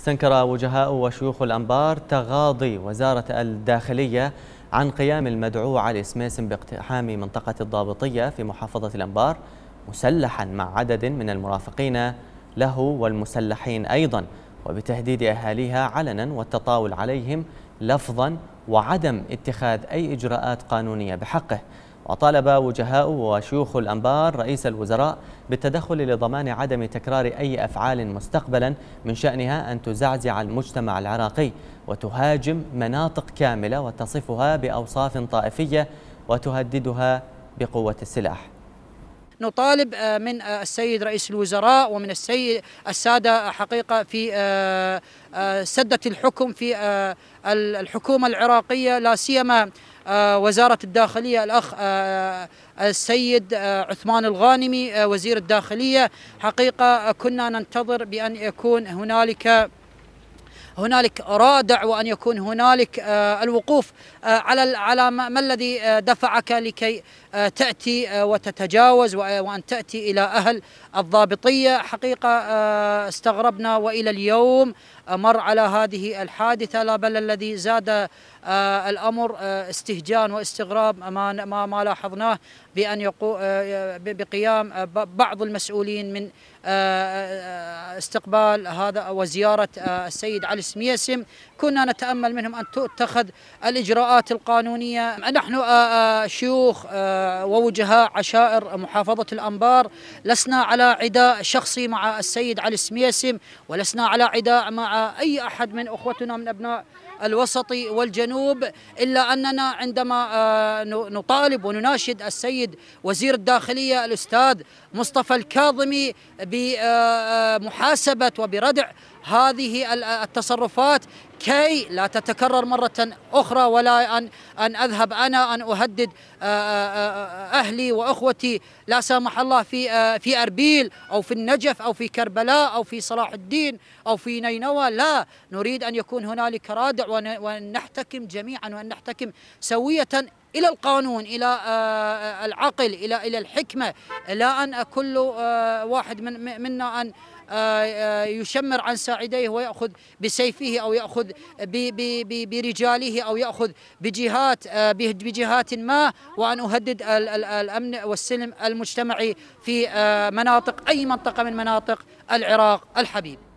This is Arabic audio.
استنكر وجهاء وشيوخ الأنبار تغاضي وزارة الداخلية عن قيام المدعو علي سميسم باقتحام منطقة الضابطية في محافظة الأنبار مسلحا مع عدد من المرافقين له والمسلحين أيضا وبتهديد أهاليها علنا والتطاول عليهم لفظا وعدم اتخاذ أي إجراءات قانونية بحقه وطالب وجهاء وشيوخ الأنبار رئيس الوزراء بالتدخل لضمان عدم تكرار أي أفعال مستقبلا من شأنها أن تزعزع المجتمع العراقي وتهاجم مناطق كاملة وتصفها بأوصاف طائفية وتهددها بقوة السلاح نطالب آه، من آه، السيد رئيس الوزراء ومن السيد السادة حقيقة في آه، سدة الحكم في الحكومة العراقية لا سيما وزارة الداخلية الأخ السيد عثمان الغانمي وزير الداخلية حقيقة كنا ننتظر بأن يكون هنالك هنالك رادع وأن يكون هنالك آه، الوقوف آه، على على ما الذي آه، دفعك لكي تأتي وتتجاوز وأن تأتي إلى أهل الضابطية حقيقة استغربنا وإلى اليوم مر على هذه الحادثة لا بل الذي زاد الأمر استهجان واستغراب ما, ما, ما لاحظناه بأن يقو بقيام بعض المسؤولين من استقبال هذا وزيارة السيد علي باسم يسم كنا نتأمل منهم أن تتخذ الإجراءات القانونية نحن آه، آه، شيوخ آه، ووجهاء عشائر محافظة الأنبار لسنا على عداء شخصي مع السيد علي سميسم ولسنا على عداء مع أي أحد من أخوتنا من أبناء الوسطي والجنوب إلا أننا عندما آه، نطالب ونناشد السيد وزير الداخلية الأستاذ مصطفى الكاظمي بمحاسبة آه، آه، وبردع هذه التصرفات كي لا تتكرر مرة أخرى ولا أن أن أذهب أنا أن أهدد آه، آه، آه، أهلي وأخوتي لا سامح الله في في أربيل أو في النجف أو في كربلاء أو في صلاح الدين أو في نينوى لا نريد أن يكون هنالك رادع ونحتكم نحتكم جميعا وأن نحتكم سوية الى القانون الى آه، آه، العقل الى الى الحكمه لا ان كل آه، واحد من منا ان يشمر عن ساعديه ويأخذ بسيفه أو يأخذ برجاله أو يأخذ بجهات بجهات ما وأن أهدد الأمن والسلم المجتمعي في مناطق أي منطقة من مناطق العراق الحبيب